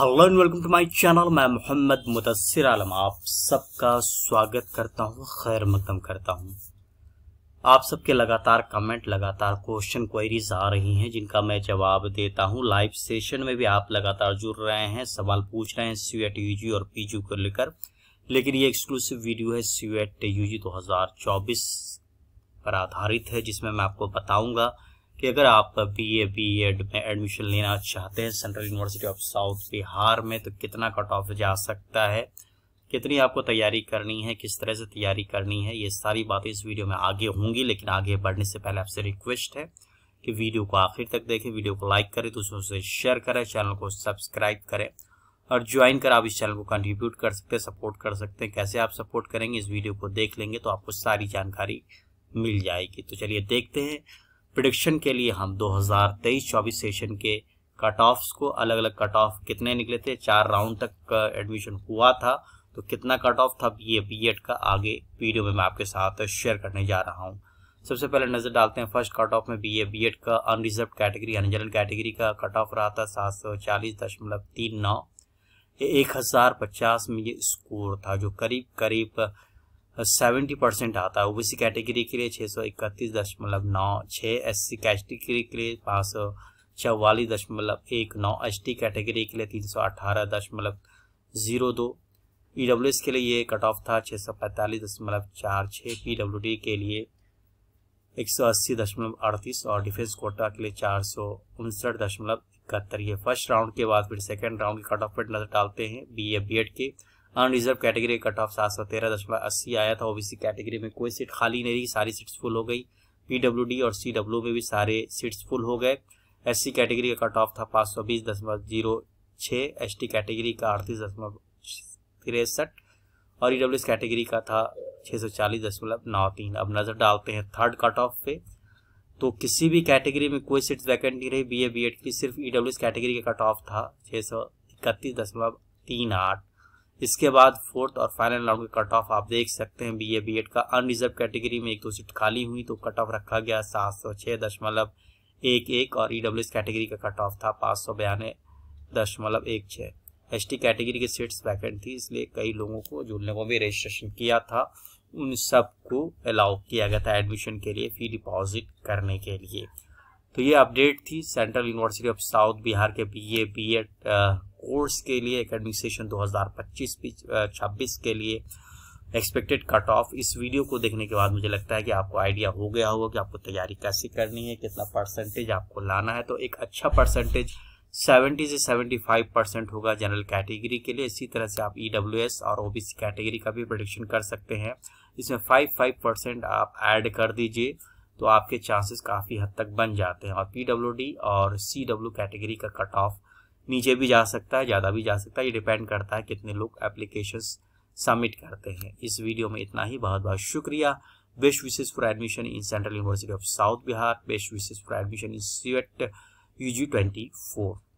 hello and welcome to my channel मैं मोहम्मद मुदसर आलम आप सबका स्वागत करता हूँ खैर मकदम करता हूँ आप सबके लगातार कमेंट लगातार क्वेश्चन क्वेरीज आ रही हैं जिनका मैं जवाब देता हूँ लाइव सेशन में भी आप लगातार जुड़ रहे हैं सवाल पूछ रहे हैं सीएट यूजी और पीजी को लेकर लेकिन ये एक्सक्लूसिव वीडियो है सीएट यूजी 2024 पर आधारित है जिसमें मैं आपको बताऊंगा कि अगर आप बी ए बी एड में एडमिशन लेना चाहते हैं central university of south Bihar में तो कितना कट ऑफ जा सकता है कितनी आपको तैयारी करनी है किस तरह से तैयारी करनी है ये सारी बातें इस वीडियो में आगे होंगी लेकिन आगे बढ़ने से पहले आपसे रिक्वेस्ट है कि वीडियो को आखिर तक देखें वीडियो को लाइक करें दूसरों तो से शेयर करें चैनल को सब्सक्राइब करें और ज्वाइन कर आप इस चैनल को कंट्रीब्यूट कर सकते हैं सपोर्ट कर सकते हैं कैसे आप सपोर्ट करेंगे इस वीडियो को देख लेंगे तो आपको सारी जानकारी मिल जाएगी तो चलिए देखते हैं प्रडिक्शन के लिए हम 2023-24 सेशन के कट ऑफ्स को अलग अलग कट ऑफ कितने निकले थे चार राउंड तक एडमिशन हुआ था तो कितना कट ऑफ था ये बी e का आगे वीडियो में मैं आपके साथ शेयर करने जा रहा हूँ सबसे पहले नज़र डालते हैं फर्स्ट कट ऑफ में बी ए बी का अनरिजर्व कैटेगरी यानी कैटेगरी का कट ऑफ रहा था सात सौ चालीस दशमलव तीन नौ ये एक हज़ार पचास में ये स्कोर था जो करीब करीब सेवेंटी परसेंट आता है ओबीसी कैटेगरी के लिए छः सौ इकतीस दशमलव नौ छः एस सी कैटेगरी के लिए पाँच सौ चौवालीस दशमलव एक नौ एस टी कैटेगरी के लिए तीन सौ अठारह दशमलव ज़ीरो दो ई डब्ल्यू एस के लिए ये कट ऑफ था छः सौ पैंतालीस दशमलव चार छः पी डब्ल्यू डी के लिए एक सौ अस्सी दशमलव अड़तीस और डिफेंस कोटा के लिए चार सौ उनसठ दशमलव इकहत्तर ये फर्स्ट राउंड के बाद फिर सेकेंड राउंड के कट ऑफ पर नजर डालते हैं बी ए बी एड के अनरिजर्व कैटेगरी कट ऑफ सात सौ तेरह दशमलव अस्सी आया था ओबीसी कैटेगरी में कोई सीट खाली नहीं रही सारी सीट्स फुल हो गई पीडब्ल्यूडी और सीडब्ल्यू में भी सारे सीट्स फुल हो गए एससी कैटेगरी का कट ऑफ था पाँच सौ बीस दशमलव जीरो छः एस कैटेगरी का अड़तीस दशमलव तिरसठ और ई e कैटेगरी का था छः सौ चालीस दशमलव नौ तीन अब नज़र डालते हैं थर्ड कट ऑफ पे तो किसी भी कैटेगरी में कोई सीट वैकेंट नहीं रही बी ए बी एड की सिर्फ ई e कैटेगरी का कट ऑफ था छः सौ इकतीस दशमलव तीन आठ इसके बाद फोर्थ और फाइनल राउंड के कट ऑफ आप देख सकते हैं बीए बीएड का अनरिजर्व कैटेगरी में एक दो सीट खाली हुई तो कट ऑफ रखा गया सात सौ छः दशमलव एक एक और ई e कैटेगरी का कट ऑफ था पाँच सौ बयानवे दशमलव एक छः एस कैटेगरी की सीट्स वैकेंट थी इसलिए कई लोगों को जो लोगों में रजिस्ट्रेशन किया था उन सबको अलाउ किया गया था एडमिशन के लिए फी डिपॉजिट करने के लिए तो ये अपडेट थी central university of south Bihar के B A B Ed course के लिए एकेडमिक सेशन 2025 26 के लिए एक्सपेक्टेड कट ऑफ इस वीडियो को देखने के बाद मुझे लगता है कि आपको आइडिया हो गया होगा कि आपको तैयारी कैसे करनी है कितना परसेंटेज आपको लाना है तो एक अच्छा परसेंटेज 70 से 75 परसेंट होगा जनरल कैटेगरी के लिए इसी तरह से आप ई e और ओ कैटेगरी का भी प्रोडिक्शन कर सकते हैं इसमें फाइव फाइव परसेंट आप एड कर दीजिए तो आपके चांसेस काफ़ी हद तक बन जाते हैं और पी डब्ल्यू डी और सी डब्ल्यू कैटेगरी का कट ऑफ नीचे भी जा सकता है ज़्यादा भी जा सकता है ये डिपेंड करता है कितने लोग एप्लीकेशन सबमिट करते हैं इस वीडियो में इतना ही बहुत बहुत शुक्रिया best wishes for admission in central university of south Bihar best wishes for admission in CUET U G twenty four